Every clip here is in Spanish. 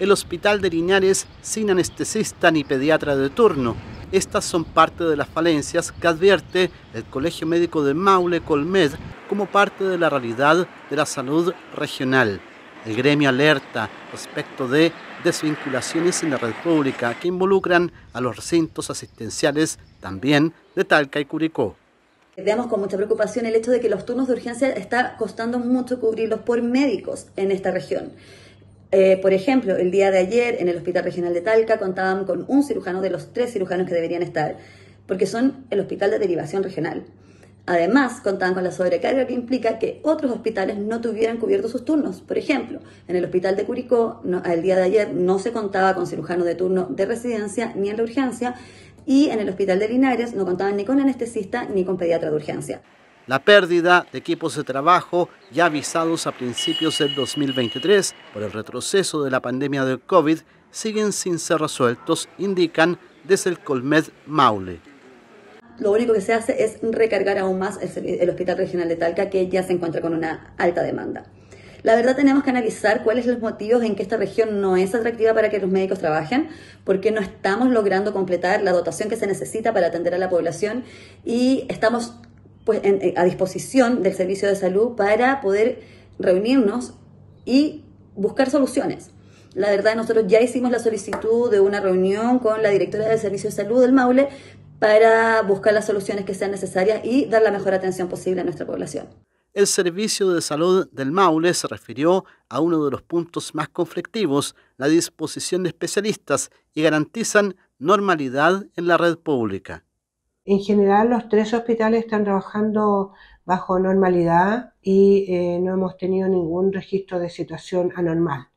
el hospital de Linares sin anestesista ni pediatra de turno. Estas son parte de las falencias que advierte el Colegio Médico de Maule Colmed como parte de la realidad de la salud regional. El gremio alerta respecto de desvinculaciones en la red pública que involucran a los recintos asistenciales también de Talca y Curicó. Veamos con mucha preocupación el hecho de que los turnos de urgencia está costando mucho cubrirlos por médicos en esta región. Eh, por ejemplo, el día de ayer en el Hospital Regional de Talca contaban con un cirujano de los tres cirujanos que deberían estar, porque son el hospital de derivación regional. Además, contaban con la sobrecarga que implica que otros hospitales no tuvieran cubiertos sus turnos. Por ejemplo, en el hospital de Curicó, el día de ayer no se contaba con cirujano de turno de residencia ni en la urgencia, y en el hospital de Linares no contaban ni con anestesista ni con pediatra de urgencia la pérdida de equipos de trabajo ya avisados a principios del 2023 por el retroceso de la pandemia del COVID siguen sin ser resueltos, indican desde el Colmed Maule. Lo único que se hace es recargar aún más el, Hospital Regional de Talca, que ya se encuentra con una alta demanda. La verdad tenemos que analizar cuáles son los motivos en que esta región no es atractiva para que los médicos trabajen, porque no estamos logrando completar la dotación que se necesita para atender a la población y estamos pues, eh, a disposición del servicio de salud para poder reunirnos y buscar soluciones. La verdad, nosotros ya hicimos la solicitud de una reunión con la directora del Servicio de Salud del Maule para buscar las soluciones que sean necesarias y dar la mejor atención posible a nuestra población. El Servicio de Salud del Maule se refirió a uno de los puntos más conflictivos, la disposición de especialistas, y garantizan normalidad en la red pública. En general, los tres hospitales están trabajando bajo normalidad y eh, no hemos tenido ningún registro de situación anormal.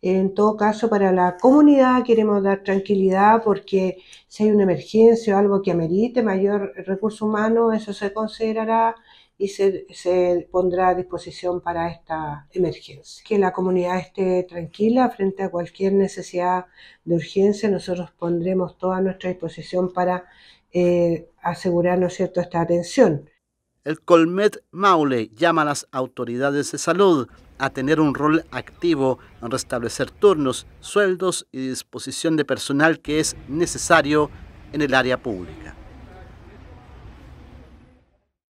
En todo caso, para la comunidad queremos dar tranquilidad porque si hay una emergencia o algo que amerite mayor recurso humano, eso se considerará y se, se, pondrá a disposición para esta emergencia. Que la comunidad esté tranquila frente a cualquier necesidad de urgencia, nosotros pondremos toda nuestra disposición para eh, asegurarnos cierto, esta atención. El Colmet Maule llama a las autoridades de salud a tener un rol activo en restablecer turnos, sueldos y disposición de personal que es necesario en el área pública.